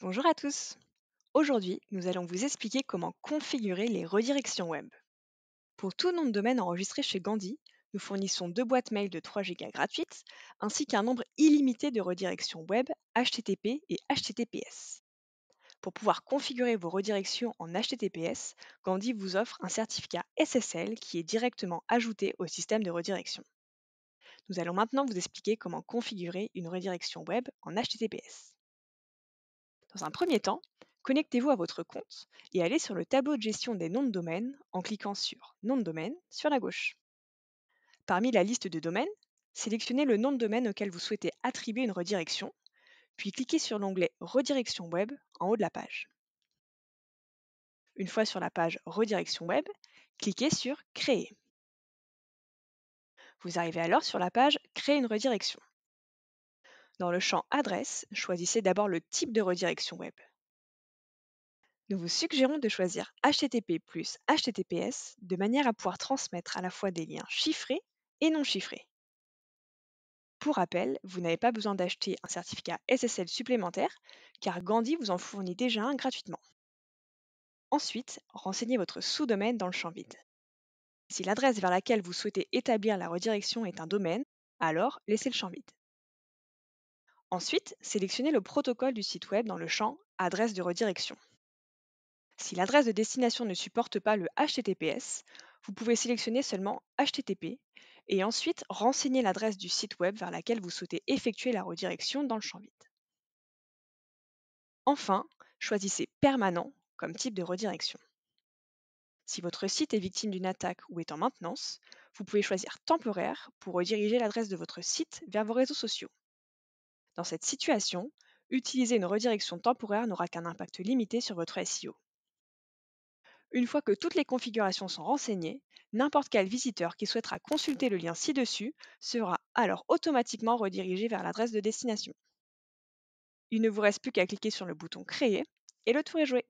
Bonjour à tous. Aujourd'hui, nous allons vous expliquer comment configurer les redirections web. Pour tout nom de domaine enregistré chez Gandhi, nous fournissons deux boîtes mail de 3 Go gratuites, ainsi qu'un nombre illimité de redirections web HTTP et HTTPS. Pour pouvoir configurer vos redirections en HTTPS, Gandhi vous offre un certificat SSL qui est directement ajouté au système de redirection. Nous allons maintenant vous expliquer comment configurer une redirection web en HTTPS. Dans un premier temps, connectez-vous à votre compte et allez sur le tableau de gestion des noms de domaine en cliquant sur Nom de domaine sur la gauche. Parmi la liste de domaines, sélectionnez le nom de domaine auquel vous souhaitez attribuer une redirection, puis cliquez sur l'onglet Redirection web en haut de la page. Une fois sur la page Redirection web, cliquez sur Créer. Vous arrivez alors sur la page Créer une redirection. Dans le champ Adresse, choisissez d'abord le type de redirection web. Nous vous suggérons de choisir HTTP plus HTTPS de manière à pouvoir transmettre à la fois des liens chiffrés et non chiffrés. Pour rappel, vous n'avez pas besoin d'acheter un certificat SSL supplémentaire car Gandhi vous en fournit déjà un gratuitement. Ensuite, renseignez votre sous-domaine dans le champ vide. Si l'adresse vers laquelle vous souhaitez établir la redirection est un domaine, alors laissez le champ vide. Ensuite, sélectionnez le protocole du site web dans le champ Adresse de redirection. Si l'adresse de destination ne supporte pas le HTTPS, vous pouvez sélectionner seulement HTTP et ensuite renseigner l'adresse du site web vers laquelle vous souhaitez effectuer la redirection dans le champ vide. Enfin, choisissez Permanent comme type de redirection. Si votre site est victime d'une attaque ou est en maintenance, vous pouvez choisir Temporaire pour rediriger l'adresse de votre site vers vos réseaux sociaux. Dans cette situation, utiliser une redirection temporaire n'aura qu'un impact limité sur votre SEO. Une fois que toutes les configurations sont renseignées, n'importe quel visiteur qui souhaitera consulter le lien ci-dessus sera alors automatiquement redirigé vers l'adresse de destination. Il ne vous reste plus qu'à cliquer sur le bouton Créer et le tour est joué.